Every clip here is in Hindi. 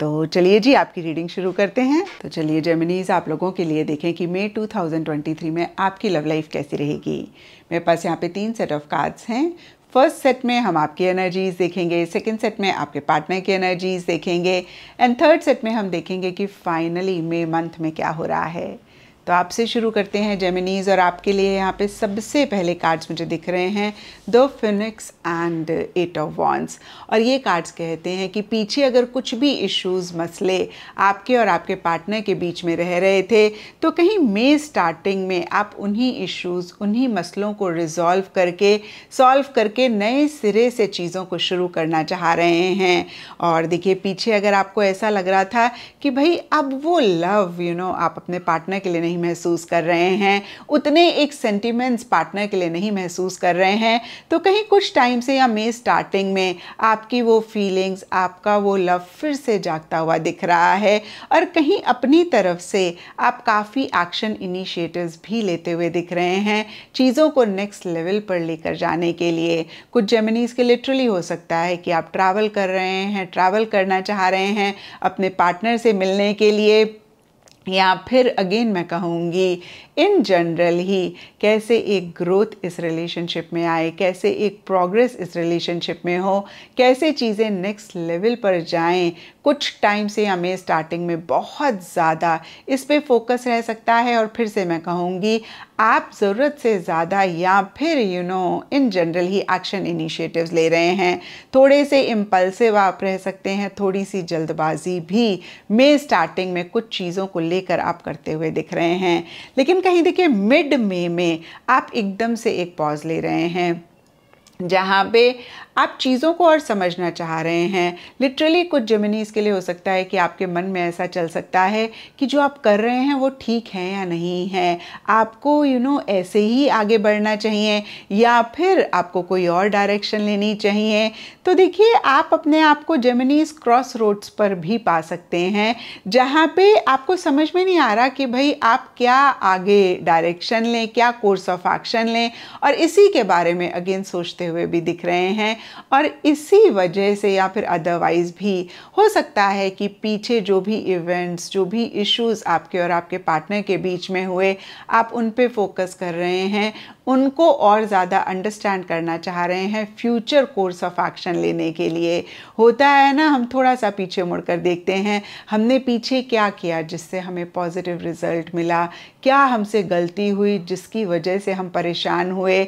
तो चलिए जी आपकी रीडिंग शुरू करते हैं तो चलिए जेमिनीज आप लोगों के लिए देखें कि मई 2023 में आपकी लव लाइफ कैसी रहेगी मेरे पास यहाँ पे तीन सेट ऑफ कार्ड्स हैं फर्स्ट सेट में हम आपकी एनर्जीज देखेंगे सेकंड सेट में आपके पार्टनर की एनर्जीज देखेंगे एंड थर्ड सेट में हम देखेंगे कि फाइनली मे मंथ में क्या हो रहा है तो आपसे शुरू करते हैं जेमिनीज और आपके लिए यहाँ पे सबसे पहले कार्ड्स मुझे दिख रहे हैं the phoenix and eight of wands और ये कार्ड्स कहते हैं कि पीछे अगर कुछ भी इश्यूज मसले आपके और आपके पार्टनर के बीच में रह रहे थे तो कहीं मे स्टार्टिंग में आप उन्हीं इश्यूज उन्हीं मसलों को रिजॉल्व करके सॉल्व करके नए सिरे से चीज़ों को शुरू करना चाह रहे हैं और देखिए पीछे अगर आपको ऐसा लग रहा था कि भाई अब वो love you you know know, आप अपने पार्टनर के लिए नहीं नहीं महसूस कर रहे हैं उतने एक सेंटिमेंट्स पार्टनर के लिए नहीं महसूस कर रहे हैं तो कहीं कुछ टाइम से या मे स्टार्टिंग में आपकी वो फीलिंग्स आपका वो लव फिर से जागता हुआ दिख रहा है और कहीं अपनी तरफ से आप काफ़ी एक्शन इनिशिएटिव्स भी लेते हुए दिख रहे हैं चीज़ों को नेक्स्ट लेवल पर लेकर जाने के लिए कुछ जेमनीज के लिटरली हो सकता है कि आप ट्रैवल कर रहे हैं ट्रैवल करना चाह रहे हैं अपने पार्टनर से मिलने के लिए या फिर अगेन मैं कहूँगी इन जनरल ही कैसे एक ग्रोथ इस रिलेशनशिप में आए कैसे एक प्रोग्रेस इस रिलेशनशिप में हो कैसे चीज़ें नेक्स्ट लेवल पर जाएं कुछ टाइम से हमें स्टार्टिंग में बहुत ज़्यादा इस पर फोकस रह सकता है और फिर से मैं कहूँगी आप ज़रूरत से ज़्यादा या फिर यू नो इन जनरल ही एक्शन इनिशिएटिव्स ले रहे हैं थोड़े से इम्पल्सिव आप रह सकते हैं थोड़ी सी जल्दबाजी भी में स्टार्टिंग में कुछ चीज़ों को लेकर आप करते हुए दिख रहे हैं लेकिन कहीं देखिए मिड मे में, में आप एकदम से एक पॉज ले रहे हैं जहाँ पे आप चीज़ों को और समझना चाह रहे हैं लिटरली कुछ जमिनीज के लिए हो सकता है कि आपके मन में ऐसा चल सकता है कि जो आप कर रहे हैं वो ठीक है या नहीं है आपको यू you नो know, ऐसे ही आगे बढ़ना चाहिए या फिर आपको कोई और डायरेक्शन लेनी चाहिए तो देखिए आप अपने आप को जमिनीज क्रॉस रोड्स पर भी पा सकते हैं जहाँ पे आपको समझ में नहीं आ रहा कि भाई आप क्या आगे डायरेक्शन लें क्या कोर्स ऑफ एक्शन लें और इसी के बारे में अगेन सोचते होते हुए भी दिख रहे हैं और इसी वजह से या फिर अदरवाइज़ भी हो सकता है कि पीछे जो भी इवेंट्स जो भी इश्यूज आपके और आपके पार्टनर के बीच में हुए आप उन पे फोकस कर रहे हैं उनको और ज़्यादा अंडरस्टैंड करना चाह रहे हैं फ्यूचर कोर्स ऑफ एक्शन लेने के लिए होता है ना हम थोड़ा सा पीछे मुड़कर देखते हैं हमने पीछे क्या किया जिससे हमें पॉजिटिव रिजल्ट मिला क्या हमसे गलती हुई जिसकी वजह से हम परेशान हुए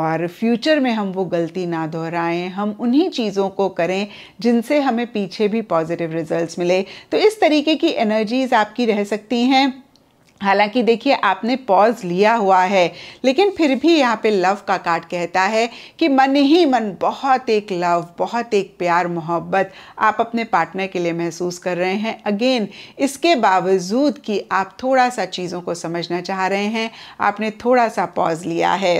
और फ्यूचर में हम वो गलती ना दोहराएं हम उन्हीं चीज़ों को करें जिनसे हमें पीछे भी पॉजिटिव रिजल्ट्स मिले तो इस तरीके की एनर्जीज़ आपकी रह सकती हैं हालांकि देखिए आपने पॉज लिया हुआ है लेकिन फिर भी यहाँ पे लव का कार्ड कहता है कि मन ही मन बहुत एक लव बहुत एक प्यार मोहब्बत आप अपने पार्टनर के लिए महसूस कर रहे हैं अगेन इसके बावजूद कि आप थोड़ा सा चीज़ों को समझना चाह रहे हैं आपने थोड़ा सा पॉज लिया है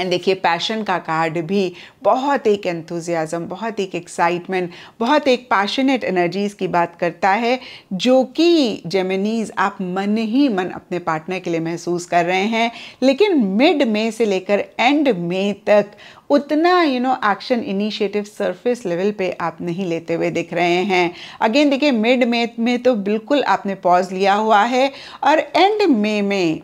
एंड देखिए पैशन का कार्ड भी बहुत एक एंथुजियाज़म बहुत एक एक्साइटमेंट बहुत एक पैशनेट एनर्जीज़ की बात करता है जो कि जेमिनीज़ आप मन ही मन अपने पार्टनर के लिए महसूस कर रहे हैं लेकिन मिड में से लेकर एंड में तक उतना you know action initiative surface level पे आप नहीं लेते हुए दिख रहे हैं अगेन देखिए मिड में में तो बिल्कुल आपने पॉज लिया हुआ है और एंड मे में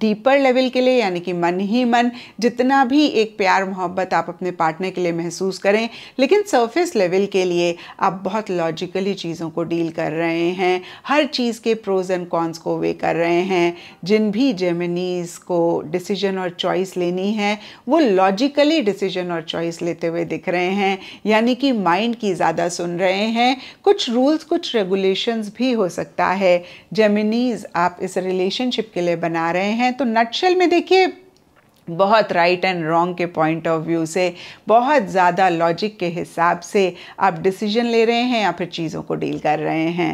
डीपर लेवल के लिए यानी कि मन ही मन जितना भी एक प्यार मोहब्बत आप अपने पार्टनर के लिए महसूस करें लेकिन सरफेस लेवल के लिए आप बहुत लॉजिकली चीज़ों को डील कर रहे हैं हर चीज़ के प्रोज एंड कॉन्स को वे कर रहे हैं जिन भी जेमिनीज को डिसीजन और चॉइस लेनी है वो लॉजिकली डिसीजन और चॉइस लेते हुए दिख रहे हैं यानी कि माइंड की ज़्यादा सुन रहे हैं कुछ रूल्स कुछ रेगुलेशंस भी हो सकता है जेमिनीज आप इस रिलेशनशिप के लिए बना रहे हैं हैं तो नटशेल में देखिए बहुत राइट एंड रॉन्ग के पॉइंट ऑफ व्यू से बहुत ज़्यादा लॉजिक के हिसाब से आप डिसीजन ले रहे हैं या फिर चीज़ों को डील कर रहे हैं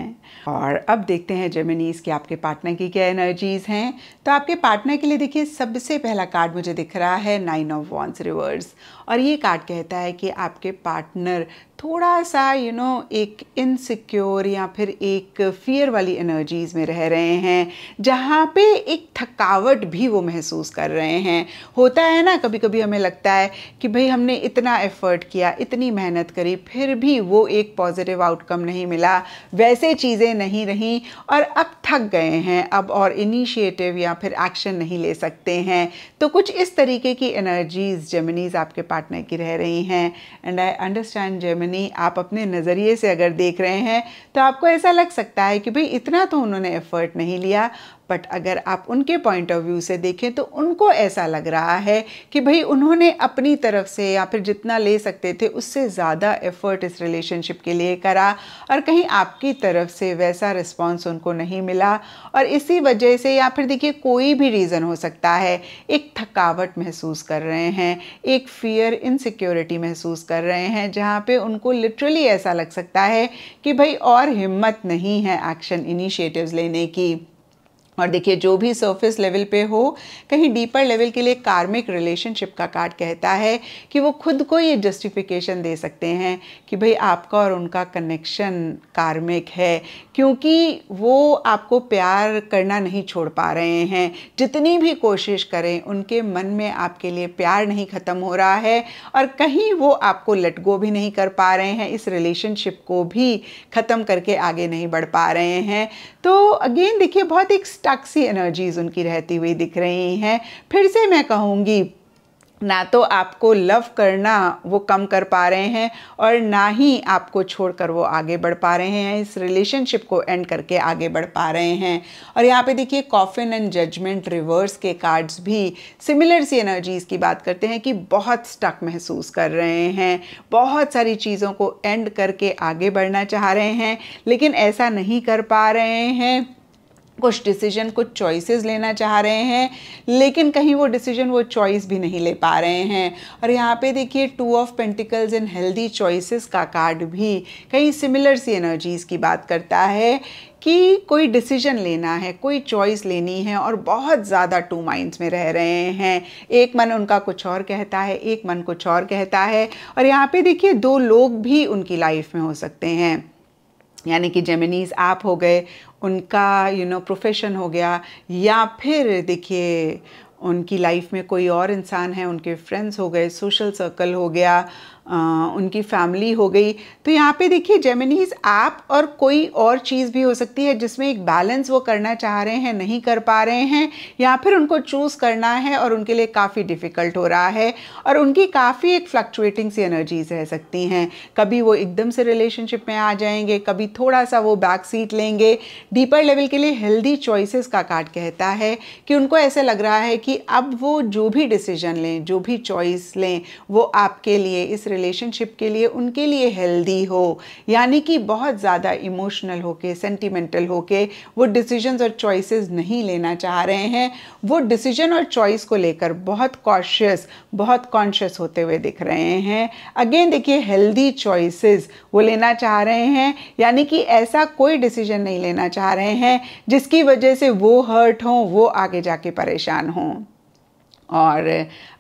और अब देखते हैं जेमिनीज कि आपके पार्टनर की क्या एनर्जीज हैं तो आपके पार्टनर के लिए देखिए सबसे पहला कार्ड मुझे दिख रहा है नाइन ऑफ वॉन्स रिवर्स और ये कार्ड कहता है कि आपके पार्टनर थोड़ा सा यू you नो know, एक इनसिक्योर या फिर एक फियर वाली एनर्जीज़ में रह रहे हैं जहाँ पे एक थकावट भी वो महसूस कर रहे हैं होता है ना कभी कभी हमें लगता है कि भाई हमने इतना एफ़र्ट किया इतनी मेहनत करी फिर भी वो एक पॉजिटिव आउटकम नहीं मिला वैसे चीज़ें नहीं रहीं और अब थक गए हैं अब और इनिशिएटिव या फिर एक्शन नहीं ले सकते हैं तो कुछ इस तरीके की एनर्जीज़ जेमिनीज़ आपके पार्टनर की रह रही हैं एंड आई अंडरस्टैंड जेमिन जर्मनी आप अपने नज़रिए से अगर देख रहे हैं तो आपको ऐसा लग सकता है कि भाई इतना तो उन्होंने एफर्ट नहीं लिया बट अगर आप उनके पॉइंट ऑफ व्यू से देखें तो उनको ऐसा लग रहा है कि भाई उन्होंने अपनी तरफ से या फिर जितना ले सकते थे उससे ज़्यादा एफर्ट इस रिलेशनशिप के लिए करा और कहीं आपकी तरफ से वैसा रिस्पॉन्स उनको नहीं मिला और इसी वजह से या फिर देखिए कोई भी रीज़न हो सकता है एक थकावट महसूस कर रहे हैं एक फियर इनसिक्योरिटी महसूस कर रहे हैं जहाँ पर उनको लिटरली ऐसा लग सकता है कि भाई और हिम्मत नहीं है एक्शन इनिशिएटिव्स लेने की और देखिए जो भी सरफेस लेवल पे हो कहीं डीपर लेवल के लिए कार्मिक रिलेशनशिप का कार्ड कहता है कि वो खुद को ये जस्टिफिकेशन दे सकते हैं कि भाई आपका और उनका कनेक्शन कार्मिक है क्योंकि वो आपको प्यार करना नहीं छोड़ पा रहे हैं जितनी भी कोशिश करें उनके मन में आपके लिए प्यार नहीं ख़त्म हो रहा है और कहीं वो आपको लटगो भी नहीं कर पा रहे हैं इस रिलेशनशिप को भी ख़त्म करके आगे नहीं बढ़ पा रहे हैं तो अगेन देखिए बहुत एक सी एनर्जीज़ उनकी रहती हुई दिख रही हैं फिर से मैं कहूँगी ना तो आपको लव करना वो कम कर पा रहे हैं और ना ही आपको छोड़कर वो आगे बढ़ पा रहे हैं इस रिलेशनशिप को एंड करके आगे बढ़ पा रहे हैं और यहाँ पे देखिए कॉफिन एंड जजमेंट रिवर्स के कार्ड्स भी सिमिलर सी एनर्जीज़ की बात करते हैं कि बहुत स्टक महसूस कर रहे हैं बहुत सारी चीज़ों को एंड करके आगे बढ़ना चाह रहे हैं लेकिन ऐसा नहीं कर पा रहे हैं कुछ डिसीजन कुछ चॉइसेस लेना चाह रहे हैं लेकिन कहीं वो डिसीजन वो चॉइस भी नहीं ले पा रहे हैं और यहाँ पे देखिए two of pentacles in healthy choices का कार्ड भी कहीं सिमिलर सी एनर्जीज़ की बात करता है कि कोई डिसीजन लेना है कोई चॉइस लेनी है और बहुत ज़्यादा टू माइंड्स में रह रहे हैं एक मन उनका कुछ और कहता है एक मन कुछ और कहता है और यहाँ पे देखिए दो लोग भी उनकी लाइफ में हो सकते हैं यानी कि जेमिनीज ऐप हो गए उनका यू नो प्रोफेशन हो गया या फिर देखिए उनकी लाइफ में कोई और इंसान है उनके फ्रेंड्स हो गए सोशल सर्कल हो गया उनकी फैमिली हो गई तो यहाँ पे देखिए जेमिनीज ऐप और कोई और चीज़ भी हो सकती है जिसमें एक बैलेंस वो करना चाह रहे हैं नहीं कर पा रहे हैं या फिर उनको चूज़ करना है और उनके लिए काफ़ी डिफ़िकल्ट हो रहा है और उनकी काफ़ी एक फ्लक्चुएटिंग सी एनर्जीज रह सकती हैं कभी वो एकदम से रिलेशनशिप में आ जाएंगे कभी थोड़ा सा वो बैक सीट लेंगे डीपर लेवल के लिए हेल्दी चॉइसेस का कार्ड कहता है कि उनको ऐसा लग रहा है कि अब वो जो भी डिसीजन लें जो भी चॉइस लें वो आपके लिए इस रिलेशनशिप के लिए उनके लिए हेल्दी हो यानी कि बहुत ज़्यादा इमोशनल होके सेंटिमेंटल होके वो डिसीजंस और चॉइसेस नहीं लेना चाह रहे हैं वो डिसीजन और चॉइस को लेकर बहुत कॉशियस बहुत कॉन्शियस होते हुए दिख रहे हैं अगेन देखिए हेल्दी चॉइसेस वो लेना चाह रहे हैं यानी कि ऐसा कोई डिसीजन नहीं लेना चाह रहे हैं जिसकी वजह से वो हर्ट हों वो आगे जाके परेशान हों और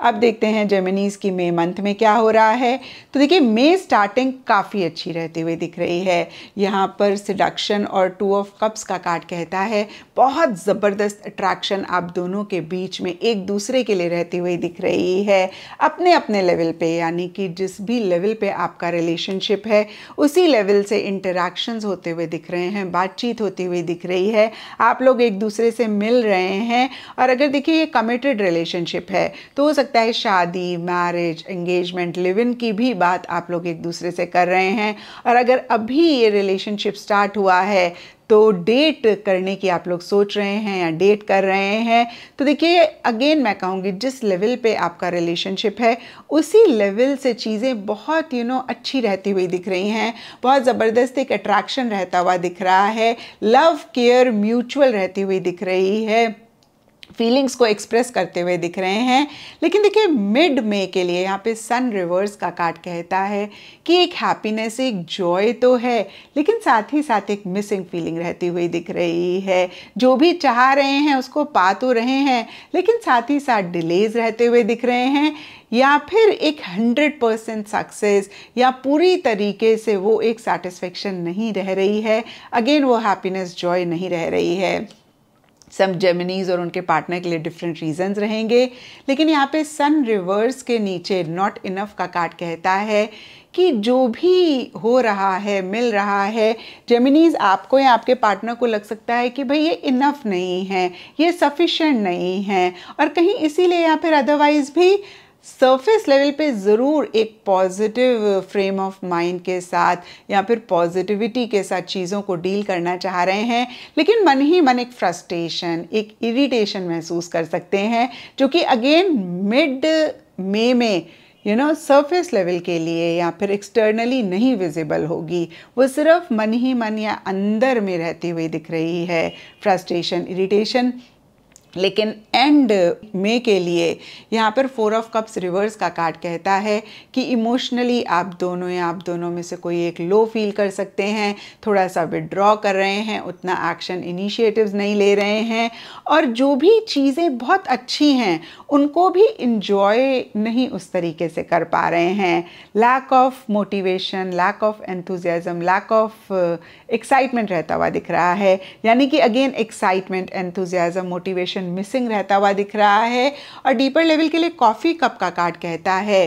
अब देखते हैं जर्मनीज़ की मे मंथ में क्या हो रहा है तो देखिए मे स्टार्टिंग काफ़ी अच्छी रहते हुए दिख रही है यहाँ पर सिडक्शन और टू ऑफ कप्स का कार्ड कहता है बहुत ज़बरदस्त अट्रैक्शन आप दोनों के बीच में एक दूसरे के लिए रहती हुई दिख रही है अपने अपने लेवल पे यानी कि जिस भी लेवल पे आपका रिलेशनशिप है उसी लेवल से इंटरेक्शन होते हुए दिख रहे हैं बातचीत होती हुई दिख रही है आप लोग एक दूसरे से मिल रहे हैं और अगर देखिए ये कमिटेड रिलेशनशिप रिलेशनशिप है तो हो सकता है शादी मैरिज एंगेजमेंट लिव इन की भी बात आप लोग एक दूसरे से कर रहे हैं और अगर अभी ये रिलेशनशिप स्टार्ट हुआ है तो डेट करने की आप लोग सोच रहे हैं या डेट कर रहे हैं तो देखिए अगेन मैं कहूँगी जिस लेवल पे आपका रिलेशनशिप है उसी लेवल से चीज़ें बहुत यू you नो know, अच्छी रहती हुई दिख रही हैं बहुत ज़बरदस्त एक अट्रैक्शन रहता हुआ दिख रहा है लव केयर म्यूचुअल रहती हुई दिख रही है फीलिंग्स को एक्सप्रेस करते हुए दिख रहे हैं लेकिन देखिए मिड मे के लिए यहाँ पे सन रिवर्स का कार्ड कहता है कि एक हैप्पीनेस एक जॉय तो है लेकिन साथ ही साथ एक मिसिंग फीलिंग रहती हुई दिख रही है जो भी चाह रहे हैं उसको पा तो रहे हैं लेकिन साथ ही साथ डिलेज रहते हुए दिख रहे हैं या फिर एक हंड्रेड परसेंट सक्सेस या पूरी तरीके से वो एक सेटिस्फेक्शन नहीं रह रही है अगेन वो हैप्पीनेस जॉय नहीं रह रही है सम जेमिनीज और उनके पार्टनर के लिए डिफरेंट रीजंस रहेंगे लेकिन यहाँ पे सन रिवर्स के नीचे नॉट इनफ का कार्ड कहता है कि जो भी हो रहा है मिल रहा है जेमिनीज आपको या आपके पार्टनर को लग सकता है कि भाई ये इनफ नहीं है ये सफिशेंट नहीं है और कहीं इसीलिए या फिर अदरवाइज़ भी सरफेस लेवल पे ज़रूर एक पॉजिटिव फ्रेम ऑफ माइंड के साथ या फिर पॉजिटिविटी के साथ चीज़ों को डील करना चाह रहे हैं लेकिन मन ही मन एक फ्रस्ट्रेशन एक इरिटेशन महसूस कर सकते हैं जो कि अगेन मिड मे में यू नो सरफेस लेवल के लिए या फिर एक्सटर्नली नहीं विजिबल होगी वो सिर्फ मन ही मन या अंदर में रहती हुई दिख रही है फ्रस्ट्रेशन इरिटेशन लेकिन एंड मे के लिए यहाँ पर फोर ऑफ कप्स रिवर्स का कार्ड कहता है कि इमोशनली आप दोनों या आप दोनों में से कोई एक लो फील कर सकते हैं थोड़ा सा विड्रॉ कर रहे हैं उतना एक्शन इनिशिएटिव्स नहीं ले रहे हैं और जो भी चीज़ें बहुत अच्छी हैं उनको भी इन्जॉय नहीं उस तरीके से कर पा रहे हैं lack of motivation lack of enthusiasm lack of excitement रहता हुआ दिख रहा है यानी कि again excitement enthusiasm motivation reaction missing रहता हुआ दिख रहा है और डीपर लेवल के लिए कॉफ़ी कप का कार्ड कहता है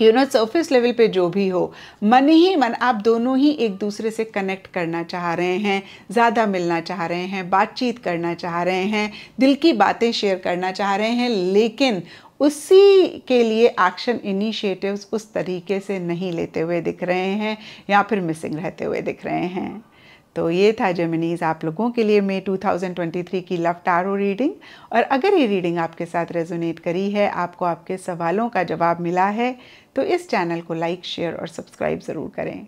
यू नो सर्फिस लेवल पे जो भी हो मन ही मन आप दोनों ही एक दूसरे से कनेक्ट करना चाह रहे हैं ज़्यादा मिलना चाह रहे हैं बातचीत करना चाह रहे हैं दिल की बातें शेयर करना चाह रहे हैं लेकिन उसी के लिए एक्शन इनिशिएटिव्स उस तरीके से नहीं लेते हुए दिख रहे हैं या फिर मिसिंग रहते हुए दिख रहे हैं तो ये था जर्मनीज़ आप लोगों के लिए मे 2023 की लव टारो रीडिंग और अगर ये रीडिंग आपके साथ रेजोनेट करी है आपको आपके सवालों का जवाब मिला है तो इस चैनल को लाइक शेयर और सब्सक्राइब ज़रूर करें